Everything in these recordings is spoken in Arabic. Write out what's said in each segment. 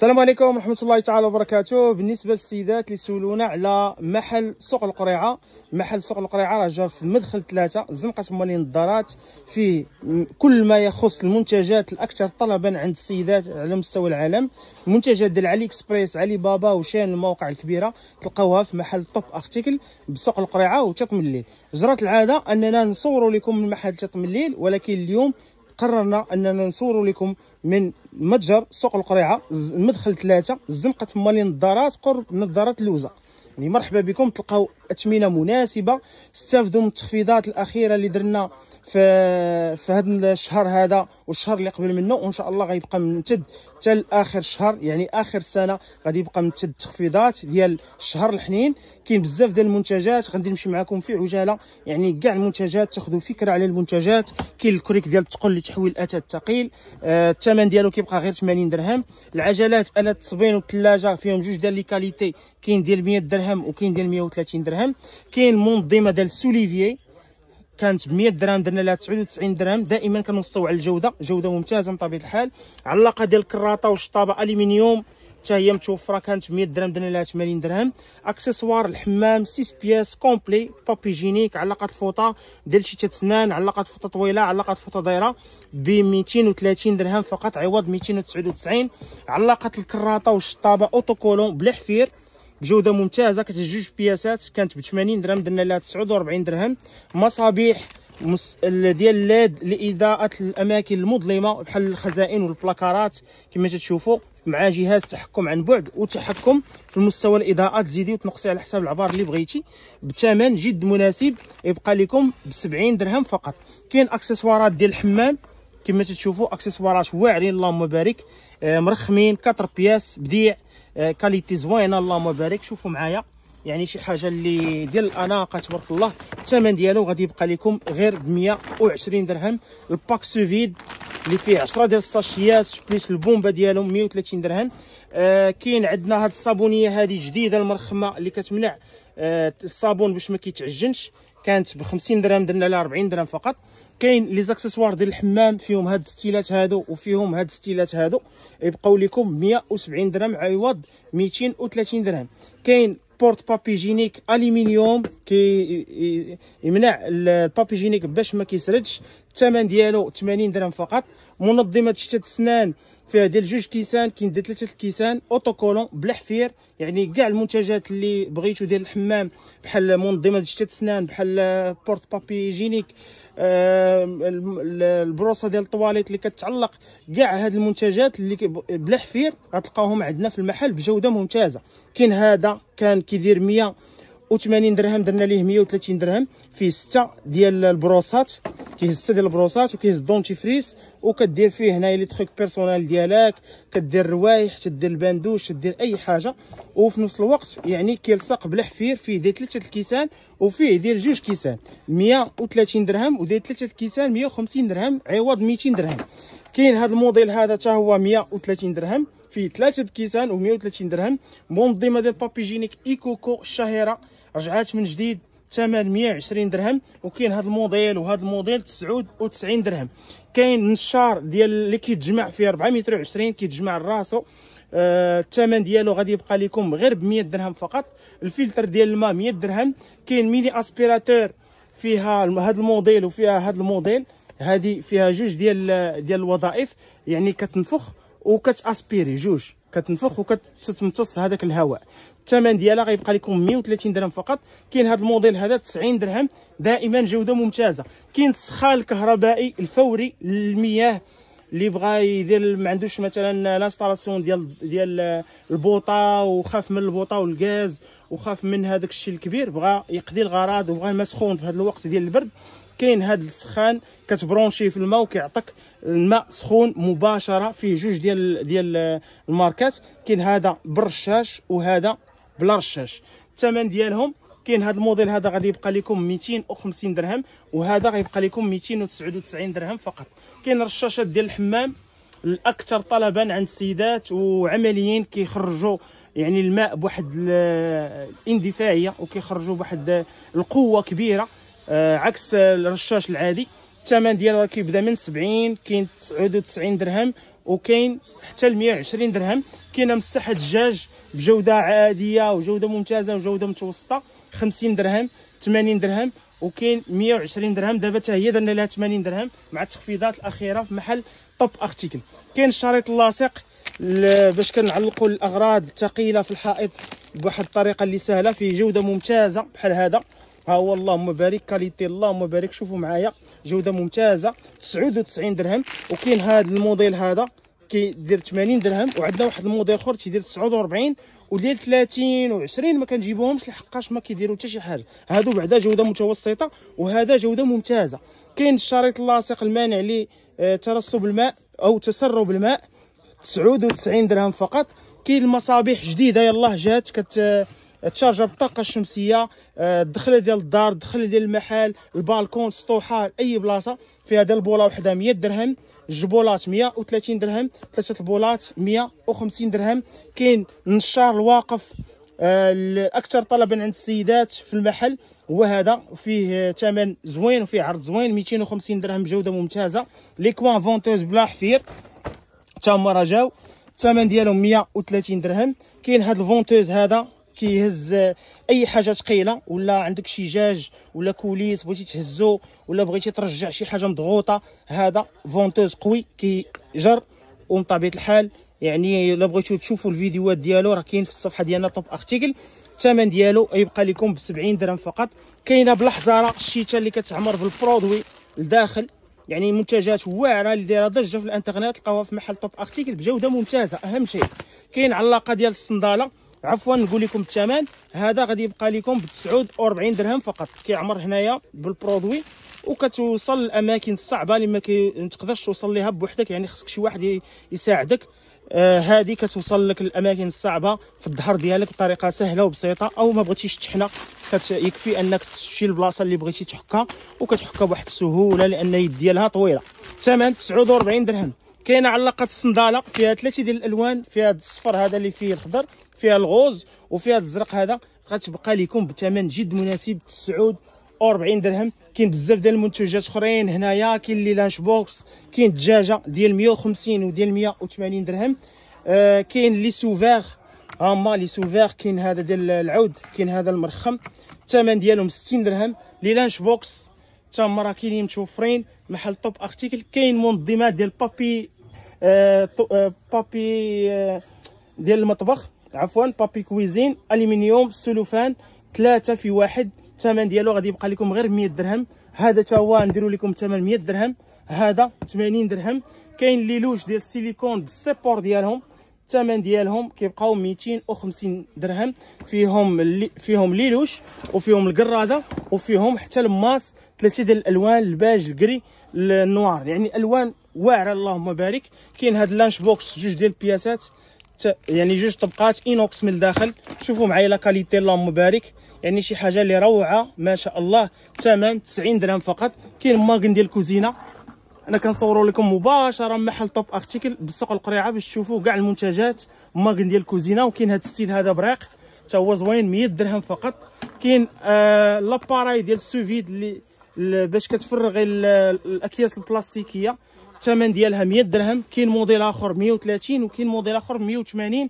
السلام عليكم ورحمه الله تعالى وبركاته بالنسبه للسيدات اللي سولونا على محل سوق القريعه محل سوق القريعه راه جا في مدخل ثلاثه زنقه مالين الدارات فيه كل ما يخص المنتجات الاكثر طلبا عند السيدات على مستوى العالم منتجات ديال علي اكسبريس علي بابا وشان المواقع الكبيره تلقاوها في محل توب ارتيكل بسوق القريعه وتطم الليل جرات العاده اننا نصوروا لكم المحل محل تطم الليل ولكن اليوم قررنا اننا نصور لكم من متجر سوق القريعه مدخل ثلاثه الزنقه مالين نظارات قرب نظارات اللوزه يعني مرحبا بكم تلقاو اثمنه مناسبه استافدوا من التخفيضات الاخيره اللي درنا في في هذا الشهر هذا والشهر اللي قبل منه وان شاء الله غيبقى ممتد حتى لاخر شهر يعني اخر السنه غادي يبقى ممتد التخفيضات ديال الشهر الحنين كاين بزاف ديال المنتجات غادي نمشي معكم في عجاله يعني كاع المنتجات تاخذوا فكره على المنتجات كاين الكريك ديال الثقل اللي تحوي الاثاث الثقيل آه الثمن ديالو كيبقى غير 80 درهم العجلات اله التصبين والثلاجه فيهم جوج ديال لي كاليتي كاين ديال 100 درهم وكاين ديال 130 درهم كاين منظمه ديال سوليفيي كانت ب 100 درهم درنا لها 99 درهم دائما كنوصيو على الجوده جوده ممتازه بطبيعه الحال علاقه ديال الكراطه والشطابه الومنيوم حتى هي متوفره كانت ب 100 درهم درنا لها 80 درهم اكسسوار الحمام 6 بياس كومبلي بابي جينيك علاقه الفوطه ديال شيشه سنان علاقه فوطه طويله علاقه فوطه دايره ب 230 درهم فقط عوض 299 علاقه الكراطه والشطابه اوتوكولون بلا حفير بجوده ممتازه كانت جوج بياسات كانت ب 80 درهم درنا لها 49 درهم مصابيح مس... ديال الليد لاضاءه الاماكن المظلمه بحال الخزائن والبلاكارات كما تشوفوا مع جهاز تحكم عن بعد وتحكم في مستوى الاضاءه تزيدي وتنقصي على حساب العبار اللي بغيتي بثمن جد مناسب يبقى لكم ب 70 درهم فقط كاين اكسسوارات ديال الحمام كما تشوفوا اكسسوارات واعرين اللهم بارك آه، مرخمين 4 بياس بديع كاليتي آه، زوينه اللهم بارك شوفوا معايا يعني شي حاجه اللي ديال الاناقه تبارك الله الثمن ديالو غادي يبقى لكم غير ب 120 درهم الباك سوفيد اللي فيه 10 ديال الساشيات بليس البومبه ديالهم 130 درهم آه كاين عندنا هاد الصابونيه هذه جديده المرخمه اللي كتمنع آه الصابون باش ما كيتعجنش كانت ب 50 درهم درنا لها 40 درهم فقط كاين لي زاكسيسوار ديال الحمام فيهم هاد الستيلات هادو وفيهم هاد الستيلات هادو يبقاو لكم 170 درهم عوض 230 درهم كاين بورت بابي جينيك الومنيوم كي يمنع البابي جينيك باش ما كيسردش الثمن ديالو 80 درهم فقط منظمه شتات السنان فيها ديال جوج كيسان كاين ديال ثلاثه الكيسان اوتوكولون بلا حفير يعني كاع المنتجات اللي بغيتو ديال الحمام بحال منظمه شتات السنان بحال بورت بابي جينيك البروصه ديال الطواليت اللي كتعلق كاع هاد المنتجات اللي بلا حفير غتلقاوهم عندنا في المحل بجوده ممتازه كاين هذا كان كيدير 100 80 درهم درنا ليه 130 درهم فيه 6 ديال البروسات كيهز 6 ديال البروسات وكيهز الدونتيفريس وكدير فيه هنايا لي تخيك بيرسونال ديالك كدير روايح تدير الباندوش تدير اي حاجه وفي نفس الوقت يعني كيلصق بالحفير فيه دير ثلاثه الكيسان وفيه دير جوج كيسان 130 درهم ودير ثلاثه الكيسان 150 درهم عوض 200 درهم كاين هذا الموديل هذا حتى هو 130 درهم فيه ثلاثه الكيسان و130 درهم منظمه ديال بابيجينيك ايكوكو الشهيره رجعات من جديد ثمن 120 درهم وكاين هذا الموديل وهذا الموديل 99 درهم كاين نشار ديال اللي كيتجمع فيه 420 كيتجمع راسو آه، الثمن ديالو غادي يبقى لكم غير ب 100 درهم فقط الفلتر ديال الماء 100 درهم كاين ميني اسبيراتور فيها هذا الموديل وفيها هذا الموديل هذه فيها جوج ديال ديال الوظائف يعني كتنفخ وكتاسبيري جوج كتنفخ وكتمتص هذاك الهواء الثمن ديالها غيبقى لكم 130 درهم فقط كاين هذا الموديل هذا 90 درهم دائما جوده ممتازه كاين السخان الكهربائي الفوري للمياه اللي بغا يدير ما عندوش مثلا لانستالاسيون ديال ديال البوطه وخاف من البوطه والغاز وخاف من هذاك الشيء الكبير بغا يقضي الغرض وبغا الماء سخون في هذا الوقت ديال البرد كاين هذا السخان كتبرونشي في الماء وكيعطيك الماء سخون مباشره في جوج ديال ديال الماركات كاين هذا برشاش وهذا بلا رشاش الثمن ديالهم كاين هذا الموديل هذا غادي يبقى لكم 250 درهم وهذا غيبقى لكم 299 درهم فقط كاين رشاشات ديال الحمام الاكثر طلبا عند السيدات وعمليين كيخرجوا يعني الماء بواحد الاندفاعيه وكيخرجوا بواحد القوه كبيره آه، عكس الرشاش العادي الثمن ديالو كيبدا من 70 كاين 99 درهم وكاين حتى ل 120 درهم كاينه مساحه الدجاج بجوده عاديه وجوده ممتازه وجوده متوسطه 50 درهم 80 درهم وكاين 120 درهم دابا حتى هي درنا لها 80 درهم مع التخفيضات الاخيره في محل توب ارتيكل كاين الشريط اللاصق باش كنعلقوا الاغراض الثقيله في الحائط بواحد الطريقه اللي سهله فيه جوده ممتازه بحال هذا ها هو اللهم بارك كاليتي اللهم بارك شوفوا معايا جوده ممتازه 99 درهم وكاين هذا الموديل هذا كيدير 80 درهم وعندنا واحد الموديل اخر تيدير 49 وديال 30 و20 ما كنجيبوهمش لحقاش ما كيديروا حتى شي حاجه هادو بعدا جوده متوسطه وهذا جوده ممتازه كاين الشريط اللاصق المانع لترسب آه، الماء او تسرب الماء 99 درهم فقط كاين المصابيح جديده يلاه جات كت آه، تشارجا بالطاقه الشمسيه الدخله آه، ديال الدار الدخله ديال المحل البالكون السطوحه اي بلاصه فيها ديال البوله وحده 100 درهم جبولات 130 درهم ثلاثه البولات 150 درهم كاين نشار الواقف آه، الاكثر طلبا عند السيدات في المحل هو هذا فيه ثمن زوين وفيه عرض زوين 250 درهم جودة ممتازه لي كوان فونتوز بلا حفير حتى هما راه جاو الثمن ديالهم 130 درهم كاين هاد الفونتوز هذا كيهز اي حاجه ثقيله ولا عندك شي جاج ولا كوليس بغيتي تهزو ولا بغيتي ترجع شي حاجه مضغوطه هذا فونتوز قوي كيجر ومن طبيعه الحال يعني الا بغيتو تشوفوا الفيديوهات ديالو راه كاين في الصفحه ديالنا توب ارتيكل الثمن ديالو يبقى لكم ب 70 درهم فقط كاينه بالحزاره الشتاء اللي كتعمر بالبرودوي لداخل يعني منتجات واعره اللي دايره ضجه في الانترنت تلقاوها في محل توب ارتيكل بجوده ممتازه اهم شيء كاين علاقه ديال الصنداله عفوا نقول لكم الثمن هذا غادي يبقى لكم ب 49 درهم فقط كيعمر هنايا بالبرودوي وكتوصل للاماكن الصعبه اللي ما تقدرش توصل ليها بوحدك يعني خصك شي واحد يساعدك آه، هذه كتوصل لك الاماكن الصعبه في الظهر ديالك بطريقه سهله وبسيطه او ما بغيتيش تحنا يكفي انك تمشي للبلاصه اللي بغيتي تحكها وكتحكها بواحد السهوله لان يد ديالها طويله الثمن 49 درهم كاينه علاقه الصنداله فيها ثلاثه ديال الالوان فيها الصفر هذا اللي فيه الخضر فيها الغوز وفيها الزرق هذا غتبقى لكم بثمن جد مناسب 49 درهم كاين بزاف ديال المنتجات اخرين هنايا كاين لي لانش بوكس كاين دجاجه ديال 150 وديال 180 درهم آه كاين لي سوفير هما لي سوفير كاين هذا ديال العود كاين هذا المرخم الثمن ديالهم 60 درهم لي لانش بوكس حتى راه كاينين متوفرين محل توب ارتيكل كاين منظمات ديال بابي آه،, آه بابي آه ديال المطبخ عفوا بابي كويزين الومنيوم سلوفان ثلاثه في واحد الثمن ديالو غادي يبقى لكم غير 100 درهم هذا تا هو نديروا لكم الثمن 100 درهم هذا 80 درهم كاين لي لوج ديال السيليكون بالسيبور ديالهم الثمن ديالهم كيبقاو 250 درهم فيهم اللي فيهم ليلوش وفيهم القراده وفيهم حتى الماس ثلاثه ديال الالوان الباج الكري النوار يعني الوان واعره اللهم بارك كاين هاد اللانش بوكس جوج ديال البياسات يعني جوج طبقات اينوكس من الداخل شوفوا معايا لا كاليتي اللهم بارك يعني شي حاجه اللي روعه ما شاء الله ثمن 90 درهم فقط كاين ماغن ديال الكوزينه انا كنصوروا لكم مباشره محل توب ارتيكل بالسوق القريعه باش تشوفوا كاع المنتجات ماغن ديال الكوزينه وكاين هذا الستيل هذا بريق حتى هو زوين 100 درهم فقط كاين آه لاباراي ديال السوفيد اللي باش كتفرغي الاكياس البلاستيكيه الثمن ديالها 100 درهم كاين موديل اخر 130 وكاين موديل اخر 180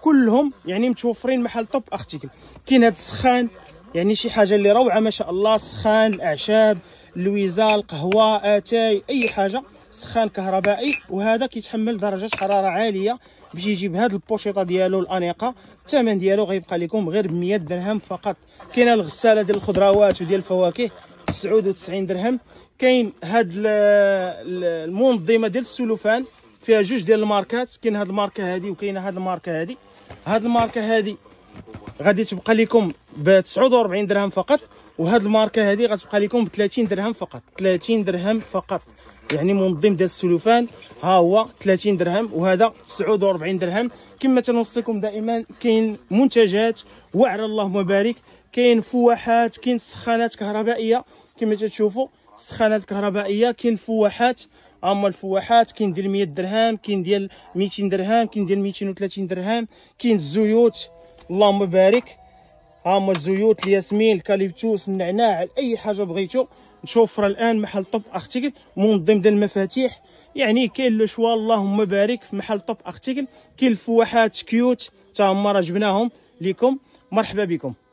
كلهم يعني متوفرين محل توب ارتيكل كاين هذا السخان يعني شي حاجه اللي روعه ما شاء الله سخان الاعشاب اللويزه القهوه اتاي اي حاجه سخان كهربائي وهذا كيتحمل درجه حراره عاليه باش يجيب هاد البوشيطه ديالو الانيقه الثمن ديالو غيبقى لكم غير ب 100 درهم فقط كاينه الغساله ديال الخضروات وديال الفواكه 99 درهم كاين هاد المنظمه ديال السلوفان فيها جوج ديال الماركات كاين هاد الماركه هادي وكاينه هاد الماركه هادي هاد الماركه هادي غادي تبقى لكم ب 49 درهم فقط وهاد الماركه هادي غتبقى لكم ب 30 درهم فقط 30 درهم فقط يعني منظم ديال السلوفان ها هو 30 درهم وهذا 49 درهم كما تنوصيكم دائما كاين منتجات وعلى اللهم بارك كاين فواحات كاين سخانات كهربائيه كما تشوفوا السخانات الكهربائيه كاين الفواحات هما الفواحات كاين ديال 100 درهم كاين ديال 200 درهم كاين ديال 230 درهم كاين الزيوت اللهم بارك هما الزيوت الياسمين الكاليبتوس النعناع اي حاجه بغيتو متوفره الان محل طب اختيكل منظم ديال المفاتيح يعني كاين لو شوا اللهم بارك في محل طب اختيكل كاين الفواحات كيوت تا هما راه جبناهم ليكم مرحبا بكم